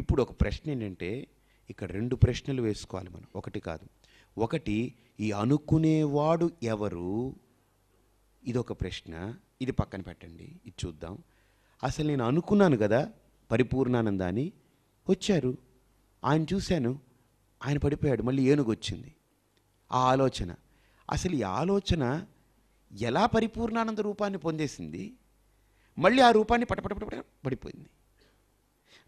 ఇప్పుడు ఒక ప్రశ్న ఏంటంటే ఇక్కడ రెండు ప్రశ్నలు వేసుకోవాలి మనం ఒకటి కాదు ఒకటి ఈ అనుకునేవాడు ఎవరు ఇది ఒక ప్రశ్న ఇది పక్కన పెట్టండి ఇది చూద్దాం అసలు నేను అనుకున్నాను కదా పరిపూర్ణానందాన్ని వచ్చారు ఆయన చూశాను ఆయన పడిపోయాడు మళ్ళీ ఏనుగు వచ్చింది ఆ ఆలోచన అసలు ఈ ఆలోచన ఎలా పరిపూర్ణానంద రూపాన్ని పొందేసింది మళ్ళీ ఆ రూపాన్ని పటపట పడిపోయింది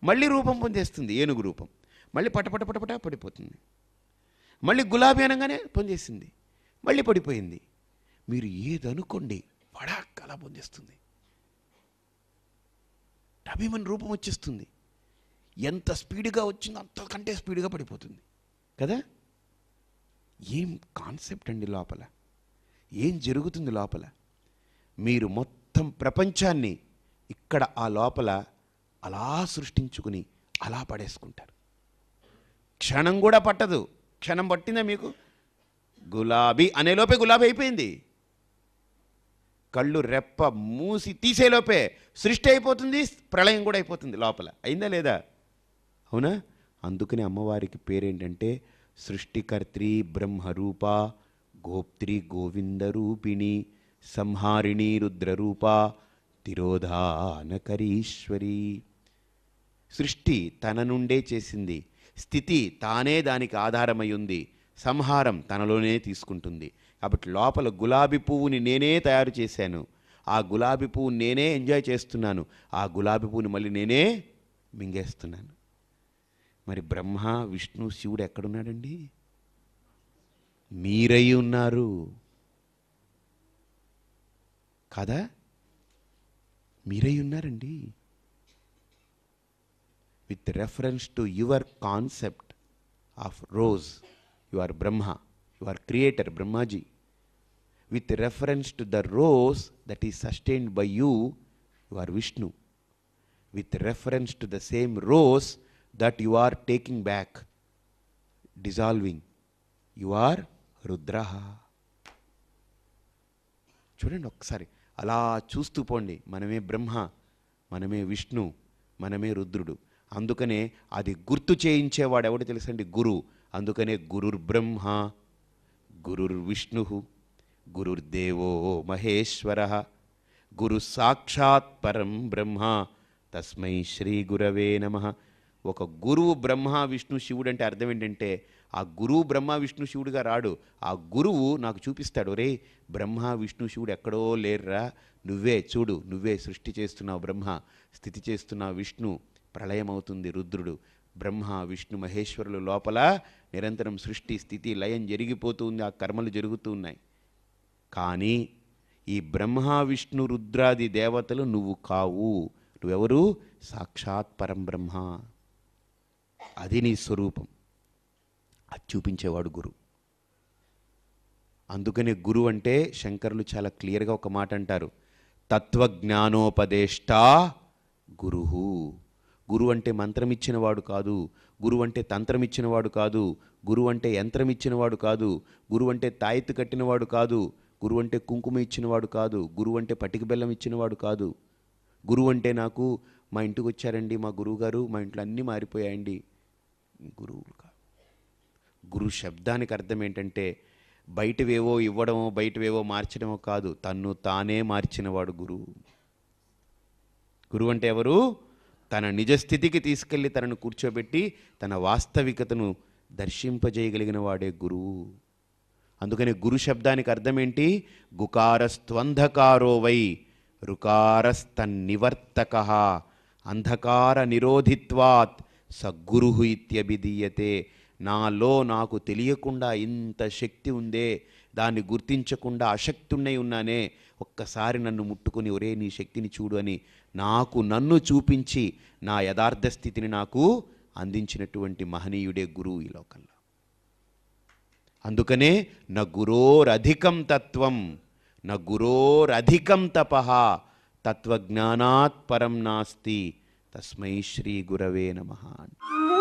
మళ్ళీ రూపం పొందేస్తుంది ఏనుగు రూపం మళ్ళీ పటపట పటపట పడిపోతుంది మళ్ళీ గులాబీ అనగానే పొందేసింది మళ్ళీ పడిపోయింది మీరు ఏదనుకోండి వడాక్కలా పొందేస్తుంది అభిమన్ రూపం వచ్చేస్తుంది ఎంత స్పీడ్గా వచ్చిందో అంతకంటే స్పీడ్గా పడిపోతుంది కదా ఏం కాన్సెప్ట్ అండి లోపల ఏం జరుగుతుంది లోపల మీరు మొత్తం ప్రపంచాన్ని ఇక్కడ ఆ లోపల అలా సృష్టించుకుని అలా పడేసుకుంటారు క్షణం కూడా పట్టదు క్షణం పట్టిందా మీకు గులాబీ అనేలోపే గులాబీ అయిపోయింది కళ్ళు రెప్ప మూసి తీసేలోపే సృష్టి అయిపోతుంది ప్రళయం కూడా అయిపోతుంది లోపల అయిందా లేదా అవునా అందుకనే అమ్మవారికి పేరేంటంటే సృష్టికర్త్రి బ్రహ్మరూప గోప్త్రి గోవింద రూపిణి సంహారిణి రుద్రరూప తిరోధానకరీశ్వరి సృష్టి తన నుండే చేసింది స్థితి తానే దానికి ఆధారమై ఉంది సంహారం తనలోనే తీసుకుంటుంది కాబట్టి లోపల గులాబీ పువ్వుని నేనే తయారు చేశాను ఆ గులాబీ పువ్వు నేనే ఎంజాయ్ చేస్తున్నాను ఆ గులాబీ పువ్వుని మళ్ళీ నేనే మింగేస్తున్నాను మరి బ్రహ్మ విష్ణు శివుడు ఎక్కడున్నాడండి మీరై ఉన్నారు కదా మీరై ఉన్నారండి with reference to your concept of rose you are Brahma you are creator Brahmaji with reference to the rose that is sustained by you you are Vishnu with reference to the same rose that you are taking back dissolving you are Rudra చూడండి ఒకసారి అలా చూస్తూ పోండి మనమే బ్రహ్మ మనమే విష్ణు మనమే రుద్రుడు అందుకనే అది గుర్తు చేయించేవాడు ఎవడు తెలుసండి గురువు అందుకనే గురుర్ బ్రహ్మ గురుర్ విష్ణు గురుర్దేవో మహేశ్వర గురు సాక్షాత్ పరం బ్రహ్మ తస్మై శ్రీ గురవే నమ ఒక గురువు బ్రహ్మ విష్ణు శివుడు అంటే అర్థం ఏంటంటే ఆ గురువు బ్రహ్మ విష్ణు శివుడుగా రాడు ఆ గురువు నాకు చూపిస్తాడు రే బ్రహ్మ విష్ణు శివుడు ఎక్కడో లేర్రా నువ్వే చూడు నువ్వే సృష్టి చేస్తున్నావు బ్రహ్మ స్థితి చేస్తున్నావు విష్ణు ప్రళయమవుతుంది రుద్రుడు బ్రహ్మ విష్ణు మహేశ్వరులు లోపల నిరంతరం సృష్టి స్థితి లయం జరిగిపోతూ ఉంది ఆ కర్మలు జరుగుతూ ఉన్నాయి కానీ ఈ బ్రహ్మ విష్ణు రుద్రాది దేవతలు నువ్వు కావు నువ్వెవరు సాక్షాత్ పరం బ్రహ్మ అది నీ స్వరూపం అది చూపించేవాడు గురు అందుకనే గురు అంటే శంకరులు చాలా క్లియర్గా ఒక మాట అంటారు తత్వజ్ఞానోపదేష్ట గురు గురువు అంటే మంత్రం ఇచ్చినవాడు కాదు గురువు అంటే తంత్రం ఇచ్చినవాడు కాదు గురువు అంటే యంత్రం ఇచ్చినవాడు కాదు గురువు అంటే తాయెత్తు కట్టినవాడు కాదు గురువు అంటే కుంకుమ ఇచ్చినవాడు కాదు గురువు అంటే పటిక బెల్లం ఇచ్చినవాడు కాదు గురువు అంటే నాకు మా ఇంటికి వచ్చారండి మా గురువుగారు మా ఇంట్లో అన్నీ మారిపోయాయండి గురువులు కాదు గురు శబ్దానికి అర్థం ఏంటంటే బయటవేవో ఇవ్వడమో బయటవేవో మార్చడమో కాదు తన్ను తానే మార్చినవాడు గురువు గురువు అంటే ఎవరు తన నిజస్థితికి తీసుకెళ్ళి తనను కూర్చోబెట్టి తన వాస్తవికతను దర్శింపజేయగలిగిన వాడే గురువు అందుకనే గురు శబ్దానికి అర్థమేంటి గుకారస్త్వంధకారో వై రుకారస్తన్నివర్తక అంధకార నిరోధిత్వాత్ సద్గురు ఇత్యభిధీయతే నాలో నాకు తెలియకుండా ఇంత శక్తి ఉందే దాన్ని గుర్తించకుండా అశక్తున్నై ఉన్నానే ఒక్కసారి నన్ను ముట్టుకుని ఒరే నీ శక్తిని చూడు అని నాకు నన్ను చూపించి నా యథార్థ స్థితిని నాకు అందించినటువంటి మహనీయుడే గురువు ఈ లోకంలో అందుకనే నా గురోరధికం తత్వం నా గురోరధికం తప తత్వజ్ఞానాత్ పరం నాస్తి తస్మై శ్రీ గురవే నమ